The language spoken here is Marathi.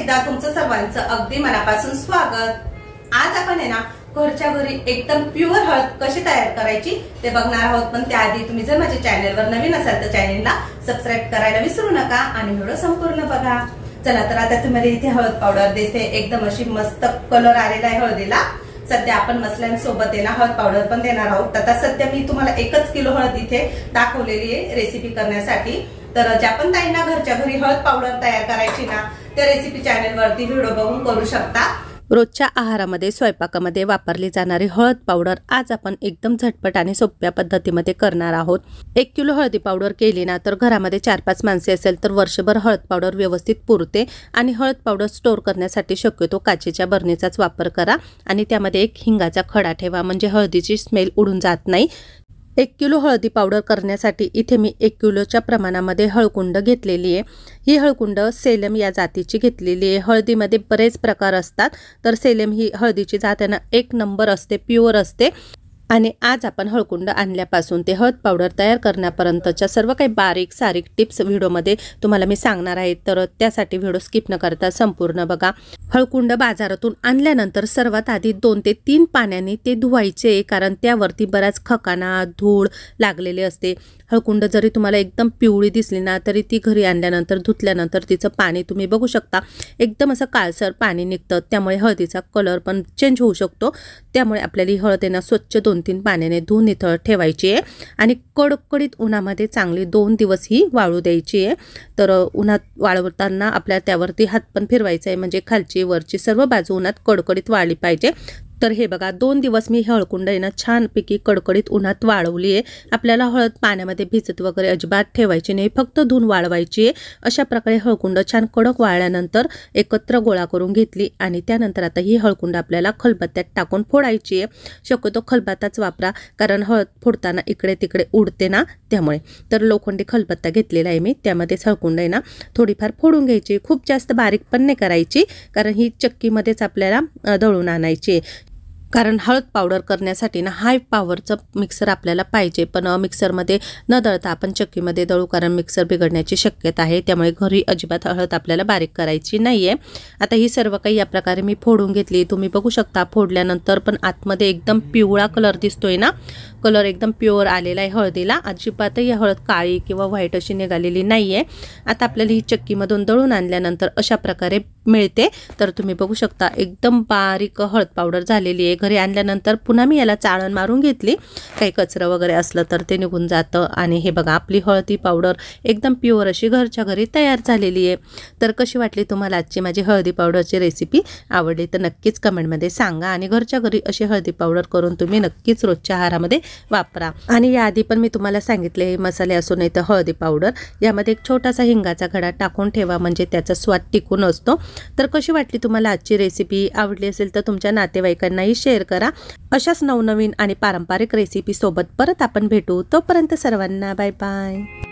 एकदा तुमचं सर्वांचं अगदी मनापासून स्वागत आज आपण आहे ना घरच्या घरी एकदम प्युअर हळद कशी तयार करायची ते बघणार आहोत पण त्याआधी तुम्ही जर माझ्या चॅनेलवर नवीन असाल तर चॅनेलला सबस्क्राईब करायला विसरू नका आणि व्हिडिओ संपूर्ण बघा चला तर आता तुम्हाला इथे हळद पावडर दिसते एकदम अशी मस्त कलर आलेला आहे हळदीला सध्या आपण मसल्यांसोबत येणार हळद पावडर पण देणार आहोत आता सध्या मी तुम्हाला एकच किलो हळद इथे दाखवलेली आहे रेसिपी करण्यासाठी तर ज्या पण ताईंना घरच्या घरी हळद पावडर तयार करायची ना त्या रेसिपी वरती व्हिडिओ बघून करू शकता रोजच्या आहारामध्ये स्वयंपाकामध्ये वापरली जाणारी हळद पावडर आज आपण एकदम झटपट आणि सोप्या पद्धतीमध्ये करणार आहोत एक किलो हळदी पावडर केली ना तर घरामध्ये चार पाच माणसे असेल तर वर्षभर हळद पावडर व्यवस्थित पुरते आणि हळद पावडर स्टोअर करण्यासाठी शक्यतो काचेच्या बरणीचाच वापर करा आणि त्यामध्ये एक हिंगाचा खडा ठेवा म्हणजे हळदीची स्मेल उडून जात नाही एक किलो हळदी पावडर करण्यासाठी इथे मी एक किलोच्या प्रमाणामध्ये हळकुंड घेतलेली आहे ही हळकुंड सेलम या जातीची घेतलेली आहे हळदीमध्ये बरेच प्रकार असतात तर सेलम ही हळदीची जात एक नंबर असते प्युअर असते आणि आज आपण हळकुंड आणल्यापासून ते हळद पावडर तयार करण्यापर्यंतच्या सर्व काही बारीक सारीक टिप्स व्हिडिओमध्ये तुम्हाला मी सांगणार आहे तर त्यासाठी व्हिडिओ स्किप न करता संपूर्ण बघा हळकुंड बाजारातून आणल्यानंतर सर्वात आधी दोन ते तीन पाण्याने ते धुवायचे कारण त्यावरती बराच खकाना धूळ लागलेले असते हळकुंड जरी तुम्हाला एकदम पिवळी दिसली ना तरी ती घरी आणल्यानंतर धुतल्यानंतर तिचं पाणी तुम्ही बघू शकता एकदम असं काळसर पाणी निघतं त्यामुळे हळदीचा कलर पण चेंज होऊ शकतो त्यामुळे आपल्याला ही हळद स्वच्छ दोन तीन पाण्याने धुवून इथं ठेवायची आहे आणि कडकडीत उन्हामध्ये चांगली दोन दिवस ही वाळू द्यायची आहे तर उन्हात वाळवताना आपल्या त्यावरती हात पण फिरवायचा आहे म्हणजे खालची वरची सर्व बाजू उन्हात कडकडीत वाळली पाहिजे तर हे बघा दोन दिवस मी हळकुंड आहे ना छानपैकी कडकडीत उन्हात वाळवली आहे आपल्याला हळद पाण्यामध्ये भिजत वगैरे अजिबात ठेवायची नाही फक्त धुवून वाळवायची आहे अशा प्रकारे हळकुंड छान कडक वाळल्यानंतर एकत्र गोळा करून घेतली आणि त्यानंतर आता ही हळकुंड आपल्याला खलबत्त्यात टाकून फोडायची आहे शक्यतो खलबत्ताच वापरा कारण हळद फोडताना इकडे तिकडे उडते ना त्यामुळे तर लोखंडी खलबत्ता घेतलेला आहे मी त्यामध्येच हळकुंड आहे ना थोडीफार फोडून घ्यायची खूप जास्त बारीक पण नाही करायची कारण ही चक्कीमध्येच आपल्याला दळून आणायची कारण हळद पावडर करण्यासाठी ना हाय पावरचं मिक्सर आपल्याला पाहिजे पण मिक्सरमध्ये न दळता आपण चक्कीमध्ये दळू कारण मिक्सर बिघडण्याची शक्यता आहे त्यामुळे घरी अजिबात हळद आपल्याला बारीक करायची नाही आहे आता ही सर्व काही या प्रकारे मी फोडून घेतली तुम्ही बघू शकता फोडल्यानंतर पण आतमध्ये एकदम पिवळा कलर दिसतोय ना कलर एकदम प्युअर आलेला आहे हळदीला अजिबातही हळद काळी किंवा व्हाईट अशी निघालेली नाही आहे आता आपल्याला ही चक्कीमधून दळून आणल्यानंतर अशा प्रकारे मिळते तर तुम्ही बघू शकता एकदम बारीक हळद पावडर झालेली आहे घरी आणल्यानंतर पुन्हा मी याला चाळण मारून घेतली काही कचरा वगैरे असलं तर ते निघून जातं आणि हे बघा आपली हळदी पावडर एकदम प्युअर अशी घरच्या घरी तयार झालेली आहे तर कशी वाटली तुम्हाला आजची माझी हळदी पावडरची रेसिपी आवडली तर नक्कीच कमेंटमध्ये सांगा आणि घरच्या घरी अशी हळदी पावडर करून तुम्ही नक्कीच रोजच्या आहारामध्ये वापरा आणि याआधी पण मी तुम्हाला सांगितले मसाले असो नाही तर हळदी पावडर यामध्ये एक छोटासा हिंगाचा घडा टाकून ठेवा म्हणजे त्याचा स्वाद टिकून असतो तर कशी वाटली तुम्हाला आजची रेसिपी आवडली असेल तर तुमच्या नातेवाईकांनाही शेअर करा अशाच नवनवीन आणि पारंपरिक सोबत परत आपण भेटू तोपर्यंत सर्वांना बाय बाय